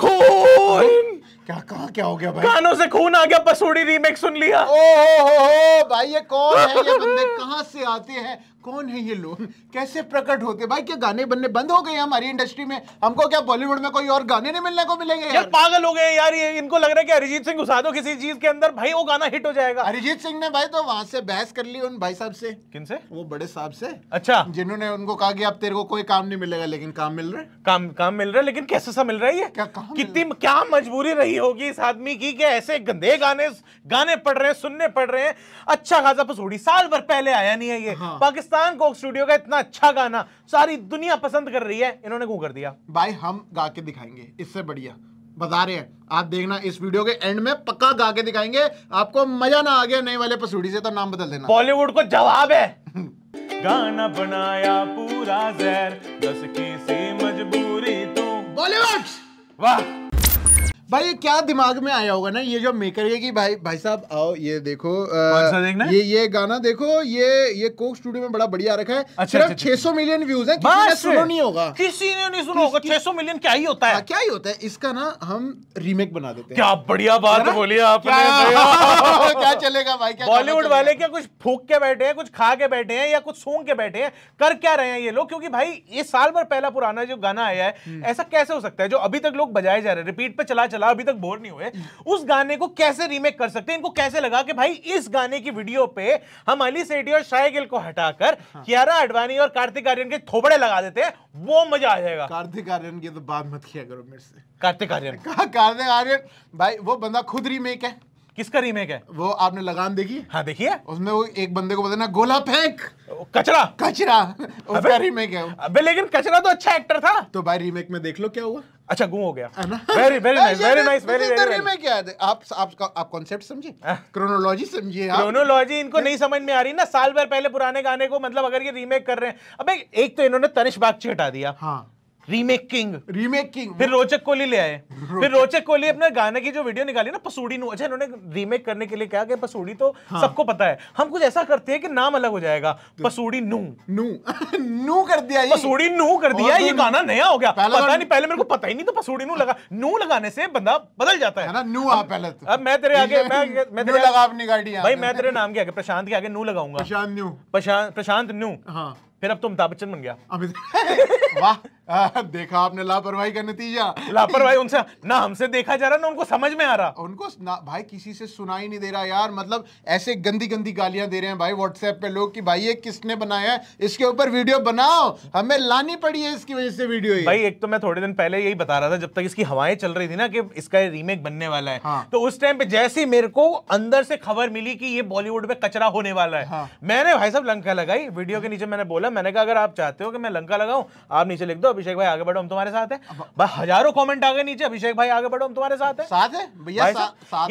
खून क्या कहा क्या हो गया भाई कानों से खून आ गया पसूड़ी रीमेक सुन लिया ओ हो हो भाई ये कौन है ये बंदे कहां से आते हैं कौन है ये लोग कैसे प्रकट होते भाई क्या गाने बनने बंद हो गए हमारी इंडस्ट्री में हमको क्या बॉलीवुड में कोई और गाने नहीं मिलने को मिलेंगे यार, यार पागल हो गए यार ये इनको लग रहा है कि अरिजीत सिंह घुसा दो किसी चीज के अंदर भाई वो गाना हिट हो जाएगा अरिजीत सिंह ने भाई तो वहां से बहस कर ली उन भाई साहब से किन से वो बड़े साहब से अच्छा जिन्होंने उनको कहा कि अब तेरे को कोई काम नहीं मिलेगा लेकिन काम मिल रहा है काम काम मिल रहा है लेकिन कैसे सा मिल रहा है ये क्या कितनी क्या मजबूरी रही होगी इस आदमी की कि ऐसे गंदे गाने गाने पड़ रहे हैं सुनने पड़ रहे हैं अच्छा खासा पसूड़ी साल भर पहले आया नहीं है ये हाँ। पाकिस्तान पाकिस्तान कोक स्टूडियो का इतना अच्छा गाना सारी दुनिया पसंद कर रही है इन्होंने क्यों कर दिया भाई हम गा के दिखाएंगे इससे बढ़िया बता रहे हैं आप देखना इस वीडियो के एंड में पक्का गा के दिखाएंगे आपको मजा ना आ गया नए वाले पसूडी से तो नाम बदल देना बॉलीवुड को जवाब है गाना बनाया पूरा जहर दस की सी मजबूरी तो बॉलीवुड वाह भाई ये क्या दिमाग में आया होगा ना ये जो मेकर है कि भाई भाई साहब आओ ये देखो आ, देखना ये ये गाना देखो ये ये कोक स्टूडियो में बड़ा बढ़िया रखा है अच्छा, अच्छा सिर्फ अच्छा। छह सौ मिलियन व्यूज है किसी ने सुनो नहीं होगा किसी ने नहीं सुना होगा छह सौ मिलियन क्या ही होता है हाँ, क्या ही होता है इसका ना हम रीमेक बना देते हैं क्या बढ़िया बात बोली आपने क्या चलेगा भाई क्या बॉलीवुड वाले क्या कुछ फूक के बैठे हैं कुछ खा के बैठे हैं या कुछ सूंघ के बैठे हैं कर क्या रहे हैं ये लोग क्योंकि भाई ये साल भर पहला पुराना जो गाना आया है हम्म। ऐसा कैसे हो सकता है जो अभी तक लोग बजाए जा रहे हैं रिपीट पे चला चला डाला अभी तक बोर नहीं हुए उस गाने को कैसे रीमेक कर सकते हैं इनको कैसे लगा कि भाई इस गाने की वीडियो पे हम अली सेठी और शाह गिल को हटाकर हाँ। कियारा अडवाणी और कार्तिक आर्यन के थोबड़े लगा देते हैं वो मजा आ जाएगा कार्तिक आर्यन की तो बात मत किया करो मेरे से कार्तिक आर्यन कार्तिक आर्यन भाई वो बंदा खुद रीमेक है किसका रीमेक है वो आपने लगान देखी हाँ देखिए उसमें वो एक बंदे को बताना गोला फेंक कचरा कचरा उसका रीमेक है अबे लेकिन कचरा तो अच्छा एक्टर था तो भाई रीमेक में देख लो क्या हुआ अच्छा गुम हो गया very very nice very nice very very में क्या है आप आप आप कॉन्सेप्ट समझे क्रोनोलॉजी हाँ। समझिए आप क्रोनोलॉजी इनको नहीं समझ में आ रही ना साल भर पहले पुराने गाने को मतलब अगर ये रीमेक कर रहे हैं अबे एक तो इन्होंने तनिष बागची हटा दिया हाँ रीमेकिंग रीमेकिंग फिर रोचक कोहली ले आए फिर रोचक कोहली अपने गाने की जो वीडियो निकाली ना पसूड़ी नु अच्छा इन्होंने रीमेक करने के लिए कहा कि पसूड़ी तो हाँ। सबको पता है हम कुछ ऐसा करते हैं कि नाम अलग हो जाएगा तो- पसूड़ी नू नू नू कर दिया ये पसूड़ी नू कर दिया ये गाना नया हो गया पता नहीं पहले मेरे को पता ही नहीं तो पसूड़ी नू लगा नू लगाने से बंदा बदल जाता है ना नू आ पहले तो अब मैं तेरे आगे मैं मैं तेरे लगा अपनी गाड़ी भाई मैं तेरे नाम के आगे प्रशांत के आगे नू लगाऊंगा प्रशांत नू प्रशांत प्रशांत नू हां फिर अब तो अमिताभ बच्चन बन गया वाह देखा आपने लापरवाही का नतीजा लापरवाही उनसे ना हमसे देखा जा रहा ना उनको समझ में आ रहा उनको ना भाई किसी से सुनाई नहीं दे रहा यार मतलब ऐसे गंदी गंदी गालियां दे रहे हैं भाई व्हाट्सएप पे लोग कि भाई ये किसने बनाया है इसके ऊपर वीडियो बनाओ हमें लानी पड़ी है इसकी वजह से वीडियो भाई एक तो मैं थोड़े दिन पहले यही बता रहा था जब तक इसकी हवाएं चल रही थी ना कि इसका रीमेक बनने वाला है हाँ। तो उस टाइम पे जैसे मेरे को अंदर से खबर मिली कि ये बॉलीवुड में कचरा होने वाला है हाँ। मैंने भाई साहब लंका लगाई वीडियो के नीचे मैंने बोला मैंने कहा अगर आप चाहते हो कि मैं लंका लगाऊं आप नीचे लिख दो अभिषेक भाई आगे बढ़ो हम तुम्हारे साथ है हजारों कॉमेंट आ गए नीचे अभिषेक भाई आगे बढ़ो हम तुम्हारे साथ है साथ है भैया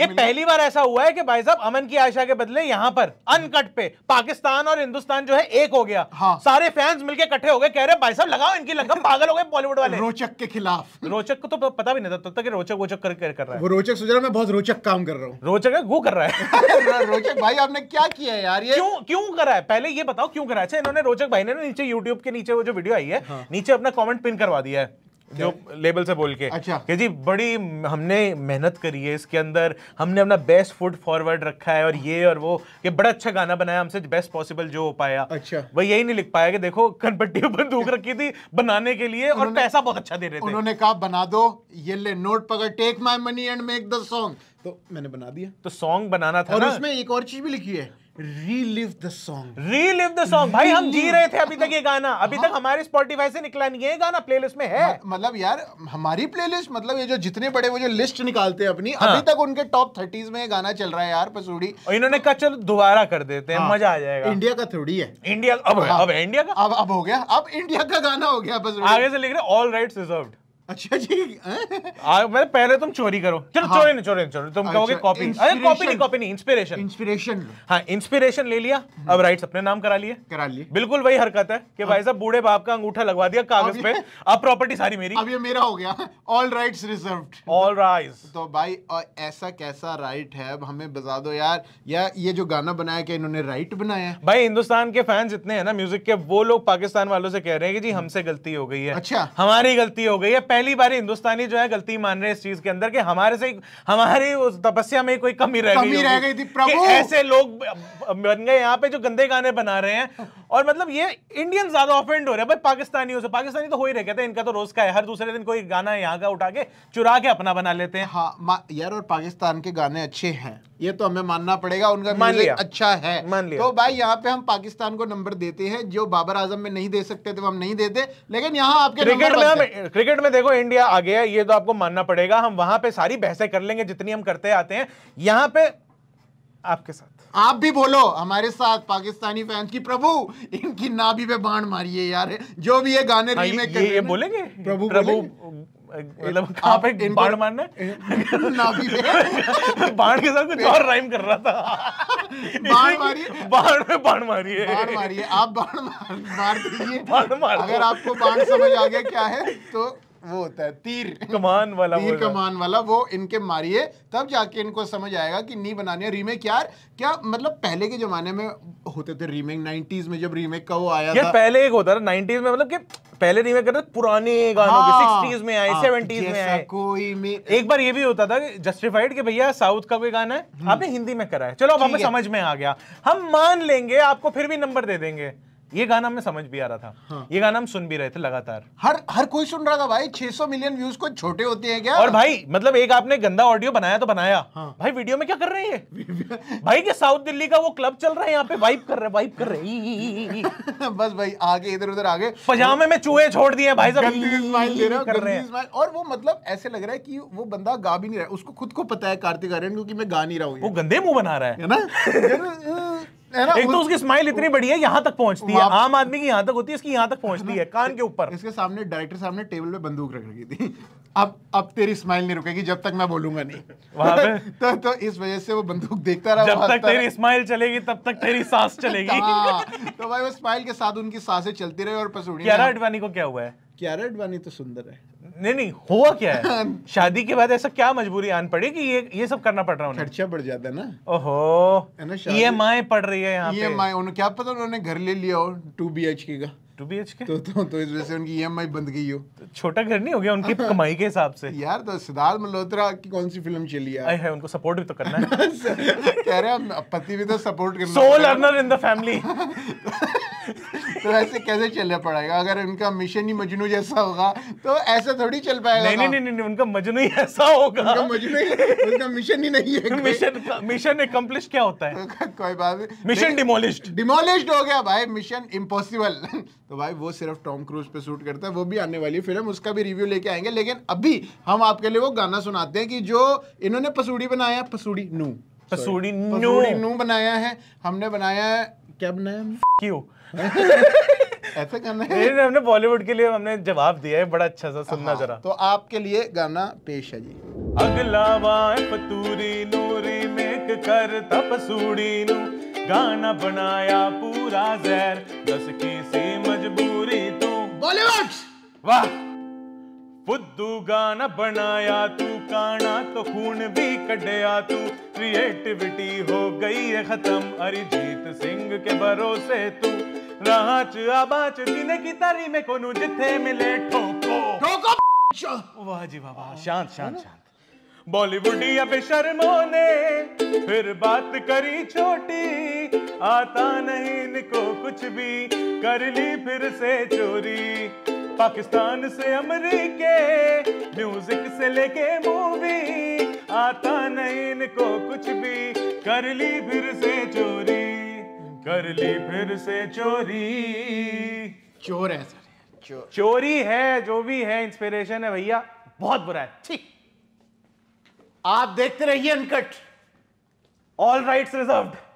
ये पहली बार ऐसा हुआ है कि भाई साहब अमन की आशा के बदले यहाँ पर अनकट पे पाकिस्तान और हिंदुस्तान जो है एक हो गया हाँ। सारे फैंस मिलकर इकट्ठे हो गए कह रहे भाई साहब लगाओ इनकी लंका पागल हो गए बॉलीवुड वाले रोचक के खिलाफ रोचक को तो पता भी नहीं था तब तक रोचक वोचक करके कर रहा है वो रोचक सुझा मैं बहुत रोचक काम कर रहा हूँ रोचक है वो कर रहा है रोचक भाई आपने क्या किया है यार ये क्यों क्यों करा है पहले ये बताओ क्यों करा अच्छा इन्होंने रोचक भाई भाई ने ना नीचे यूट्यूब के नीचे वो जो वीडियो आई है हाँ। नीचे अपना कॉमेंट पिन करवा दिया है जो लेबल से बोल के अच्छा कि जी बड़ी हमने मेहनत करी है इसके अंदर हमने अपना बेस्ट फुट फॉरवर्ड रखा है और ये और वो ये बड़ा अच्छा गाना बनाया हमसे बेस्ट पॉसिबल जो हो पाया अच्छा वही यही नहीं लिख पाया कि देखो कनपट्टी बंदूक रखी थी बनाने के लिए और पैसा बहुत अच्छा दे रहे थे उन्होंने कहा बना दो ये ले नोट पकड़ take my money and make the song तो मैंने बना दिया तो सॉन्ग बनाना था और उसमें एक और चीज भी लिखी है relive the song relive the song भाई हम जी रहे थे अभी तक ये गाना अभी हाँ। तक हमारे स्पॉटिफाई से निकला नहीं है गाना प्लेलिस्ट में है मतलब यार हमारी प्लेलिस्ट मतलब ये जो जितने बड़े वो जो लिस्ट निकालते हैं अपनी हाँ। अभी तक उनके टॉप थर्टीज में गाना चल रहा है यार पसूड़ी और इन्होंने कहा चलो दोबारा कर देते हैं हाँ। मजा आ जाएगा इंडिया का थोड़ी है इंडिया अब हाँ। अब इंडिया का अब अब हो गया अब इंडिया का गाना हो गया पसूड़ी आगे से लिख रहे ऑल राइट्स रिजर्व्ड अच्छा जी हाँ। आ, मैं मतलब पहले तुम चोरी करो चलो हाँ। चोरी नहीं चोरी नहीं चोरी तुम अच्छा, कहोगे कॉपी अरे कॉपी नहीं कॉपी नहीं इंस्पिरेशन इंस्पिरेशन हाँ इंस्पिरेशन ले लिया हम्म। अब राइट्स अपने नाम करा लिए करा लिए बिल्कुल वही हरकत है कि हाँ। भाई साहब बूढ़े बाप का अंगूठा लगवा दिया कागज पे अब प्रॉपर्टी सारी मेरी अब ये मेरा हो गया all right reserve all right तो भाई ऐसा कैसा राइट है अब हमें बता दो यार या ये जो गाना बनाया क्या इन्होंने राइट बनाया भाई हिंदुस्तान के फैन जितने ना म्यूजिक के वो लोग पाकिस्तान वालों से कह रहे हैं कि जी हमसे गलती हो गई है अच्छा हमारी गलती हो गई है पहली बार हिंदुस्तानी जो है गलती मान रहे हैं इस चीज के अंदर कि हमारे से हमारी उस तपस्या में कोई कमी रह कमी रह गई थी प्रभु ऐसे लोग बन गए यहाँ पे जो गंदे गाने बना रहे हैं और मतलब ये इंडियन ज्यादा ऑफेंड हो रहे हैं भाई पाकिस्तानियों से पाकिस्तानी तो हो ही रह गए इनका तो रोज का है हर दूसरे दिन कोई गाना यहाँ का उठा के चुरा के अपना बना लेते हैं हाँ यार और पाकिस्तान के गाने अच्छे हैं ये तो हमें मानना पड़ेगा उनका मान लिया अच्छा है मान लिया तो भाई यहाँ पे हम पाकिस्तान को नंबर देते हैं जो बाबर आजम में नहीं दे सकते थे वो हम नहीं देते लेकिन यहाँ आपके क्रिकेट में हम क्रिकेट में देखो इंडिया आ गया ये तो आपको मानना पड़ेगा हम वहां पे सारी बहसें कर लेंगे जितनी हम करते आते हैं यहाँ पे आपके साथ आप भी बोलो हमारे साथ पाकिस्तानी फैंस की प्रभु इनकी नाभी पे बाण मारिए यार जो भी ये गाने रीमेक हाँ, ये, ये बोलेंगे प्रभु प्रभु बोलेंगे? मतलब कहाँ पे बाढ़ पे बाढ़ के साथ कुछ और राइम कर रहा था बाढ़ मारिए बाढ़ में बाढ़ मारिए बाढ़ मारिए आप बाढ़ मार मार दीजिए बाढ़ मार अगर आपको बाढ़ समझ आ गया क्या है तो वो होता है तीर कमान वाला तीर कमान वाला वो इनके मारिए तब जाके इनको समझ आएगा कि नहीं बनाने है रीमेक यार क्या मतलब पहले के जमाने में होते थे रीमेक नाइनटीज में जब रीमेक का वो आया था पहले एक होता था नाइनटीज में मतलब कि पहले रीमेक करते पुराने गानों हाँ, के 60s में आए 70s हाँ, में आए कोई में एक बार ये भी होता था जस्टिफाइड कि भैया साउथ का कोई गाना है हम्म। आपने हिंदी में करा है चलो अब हमें समझ में आ गया हम मान लेंगे आपको फिर भी नंबर दे देंगे ये गाना हमें समझ भी आ रहा था हाँ। ये गाना हम सुन भी रहे थे लगातार हर हर कोई सुन रहा था भाई 600 मिलियन व्यूज को छोटे होते हैं क्या और भाई मतलब एक आपने गंदा ऑडियो बनाया तो बनाया हाँ। भाई वीडियो में क्या कर रहे हैं भाई के साउथ दिल्ली का वो क्लब चल रहा है यहाँ पे वाइप कर रहे वाइप कर रहे बस भाई आगे इधर उधर आगे पजामे में चूहे छोड़ दिए भाई साहब और वो मतलब ऐसे लग रहा है की वो बंदा गा भी नहीं रहा उसको खुद को पता है कार्तिक आर्यन क्योंकि मैं गा नहीं रहा हूँ वो गंदे मुंह बना रहा है ना एक तो उसकी स्माइल इतनी बड़ी है यहाँ तक पहुंचती है आम आदमी की यहाँ तक होती है इसकी यहाँ तक पहुंचती है कान के ऊपर इसके सामने डायरेक्टर सामने टेबल पे बंदूक रख रखी थी अब अब तेरी स्माइल नहीं रुकेगी जब तक मैं बोलूंगा नहीं वहां पे तो तो इस वजह से वो बंदूक देखता रहा जब तक तेरी स्माइल चलेगी तब तक तेरी सांस चलेगी हाँ, तो भाई वो स्माइल के साथ उनकी सांसें चलती रही और पसूड़ी क्यारा अडवाणी को क्या हुआ है क्यारा अडवाणी तो सुंदर है नहीं नहीं हुआ क्या है हाँ। शादी के बाद ऐसा क्या मजबूरी आन पड़ी कि ये ये सब करना पड़ रहा है खर्चा बढ़ जाता है ना ओहो ई एम आई पड़ रही है यहाँ पे ई e उन्हें क्या पता उन्होंने घर ले लिया हो टू बी एच के का टू बी एच के तो तो, तो इस वजह से उनकी ई e बंद गई हो तो छोटा घर नहीं हो गया उनकी कमाई के हिसाब से यार तो सिद्धार्थ मल्होत्रा की कौन सी फिल्म चली है है उनको सपोर्ट भी तो करना है कह रहे हैं पति भी तो सपोर्ट करना sole earner in the family तो ऐसे कैसे चलना पड़ेगा अगर उनका मिशन ही मजनू जैसा होगा तो ऐसे थोड़ी चल पाएगा नहीं नहीं नहीं, नहीं उनका मजनू ही ऐसा होगा उनका मजनू उनका मिशन ही नहीं है मिशन मिशन एकम्प्लिश क्या होता है कोई बात नहीं मिशन डिमोलिश्ड डिमोलिश्ड हो गया भाई मिशन इम्पॉसिबल तो भाई वो सिर्फ टॉम क्रूज पे शूट करता है वो भी आने वाली फिल्म उसका भी रिव्यू लेके आएंगे लेकिन अभी हम आपके लिए वो गाना सुनाते हैं कि जो इन्होंने पसूड़ी बनाया पसूड़ी नू पसूड़ी नू पसूड़ी नू बनाया है हमने बनाया है क्या बनाया हमने क्यों ऐसा करना है नहीं, हमने बॉलीवुड के लिए हमने जवाब दिया है बड़ा अच्छा सा सुनना हाँ, जरा तो आपके लिए गाना पेश है जी अगला वाय पतूरी नूरी मेक कर तपसूड़ी नू गाना बनाया पूरा जहर दस की सी मजबूरी तू बॉलीवुड वाह फुद्दू गाना बनाया तू ठिकाना तो खून भी कढ़िया तू क्रिएटिविटी हो गई है खत्म अरिजीत सिंह के भरोसे तू रहा आबाच आबा की तारी में कोनु जिथे मिले ठोको ठोको वाह जी वाह शांत शांत शांत बॉलीवुड या शर्मो ने फिर बात करी छोटी आता नहीं इनको कुछ भी कर ली फिर से चोरी पाकिस्तान से अमरीके म्यूजिक से लेके मूवी आता नहीं इनको कुछ भी कर ली फिर से चोरी कर ली फिर से चोरी चोर है सर चोर चोरी है जो भी है इंस्पिरेशन है भैया बहुत बुरा है ठीक आप देखते रहिए अनकट ऑल राइट्स रिजर्व्ड